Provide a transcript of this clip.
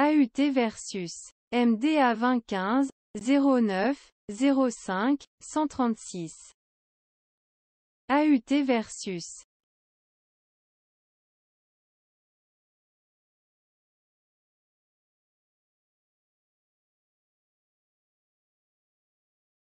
AUT versus MDA 2015 09 05 136. AUT versus